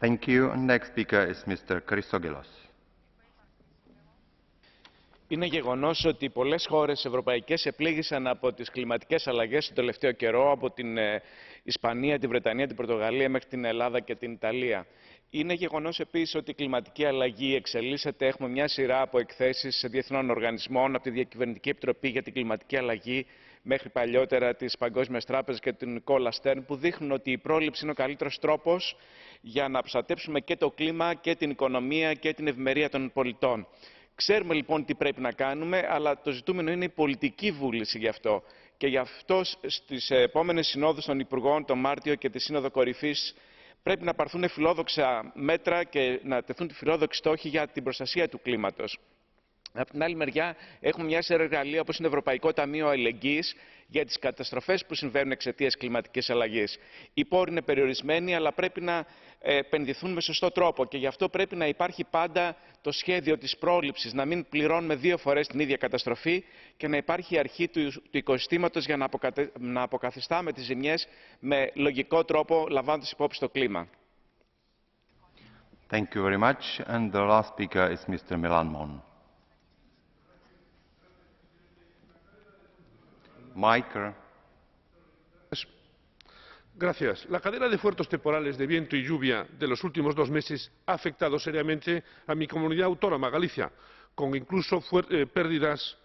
Thank you. Next speaker is Mr. Είναι γεγονός ότι πολλές χώρες ευρωπαϊκές επλήγησαν από τις κλιματικές αλλαγές τον τελευταίο καιρό, από την ε, Ισπανία, την Βρετανία, την Πορτογαλία μέχρι την Ελλάδα και την Ιταλία. Είναι γεγονός επίσης ότι η κλιματική αλλαγή εξελίσσεται. Έχουμε μια σειρά από εκθέσεις διεθνών οργανισμών, από τη Διακυβερνητική Επιτροπή για την Κλιματική Αλλαγή, μέχρι παλιότερα τις Παγκόσμιας Τράπεζες και την Κόλα Στέρν που δείχνουν ότι η πρόληψη είναι ο καλύτερος τρόπος για να προστατέψουμε και το κλίμα και την οικονομία και την ευημερία των πολιτών. Ξέρουμε λοιπόν τι πρέπει να κάνουμε, αλλά το ζητούμενο είναι η πολιτική βούληση γι' αυτό. Και γι' αυτό στις επόμενες συνόδους των Υπουργών τον Μάρτιο και τη Σύνοδο Κορυφής πρέπει να παρθούν φιλόδοξα μέτρα και να τεθούν φιλόδοξοι στόχοι για την προστασία του κλίματος. Από την άλλη μεριά, έχουμε μια σειρά εργαλεία όπως είναι το Ευρωπαϊκό Ταμείο Αλληλεγγύης για τις καταστροφές που συμβαίνουν εξαιτίας κλιματικής αλλαγής. Οι πόροι είναι περιορισμένοι, αλλά πρέπει να ε, επενδυθούν με σωστό τρόπο και γι' αυτό πρέπει να υπάρχει πάντα το σχέδιο της πρόληψης, να μην πληρώνουμε δύο φορές την ίδια καταστροφή και να υπάρχει η αρχή του, του οικοστήματος για να, αποκατε, να αποκαθιστάμε τις ζημιές με λογικό τρόπο, λαμβάνοντας υπόψη το κλίμα. Thank you very much. And the last speaker is Mr. Milan Mon. Señora, Gracias. La cadena de fuertes temporales de viento y lluvia de los últimos dos meses ha afectado seriamente a mi comunidad autónoma, Galicia, con incluso eh, pérdidas